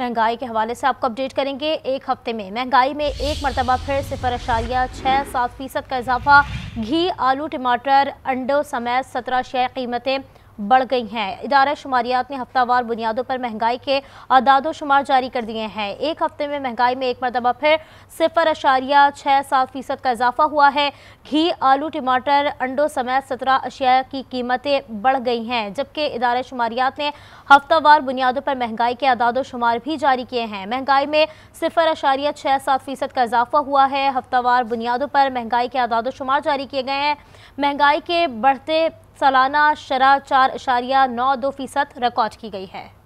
महंगाई के हवाले से आपको अपडेट करेंगे एक हफ्ते में महंगाई में एक मरतबा फिर सिफर अशारिया छः सात फीसद का इजाफा घी आलू टमाटर अंडों समेत सत्रह शेयर कीमतें बढ़ गई हैं इदारा शुमारियात ने हफ्तावार बुनियादों पर महंगाई के अदाद शुमार जारी कर दिए हैं एक हफ्ते में महंगाई में एक मरतबा फिर सिफर अशारिया छः सात फीसद का इजाफा हुआ है घी आलू टमाटर अंडों समेत सत्रह अशिया की कीमतें बढ़ गई हैं जबकि इदारा शुमारियात ने हफ्तावार बुनियादों पर महंगाई के अदाद शुमार भी जारी किए हैं महंगाई में सिफर अशारिया छः सात फीसद का इजाफा हुआ है हफ्तावार बुनियादों पर महंगाई के अदाद शुमार जारी किए गए हैं महंगाई के बढ़ते सालाना शरा चार इशारिया नौ दो फीसद रिकॉर्ड की गई है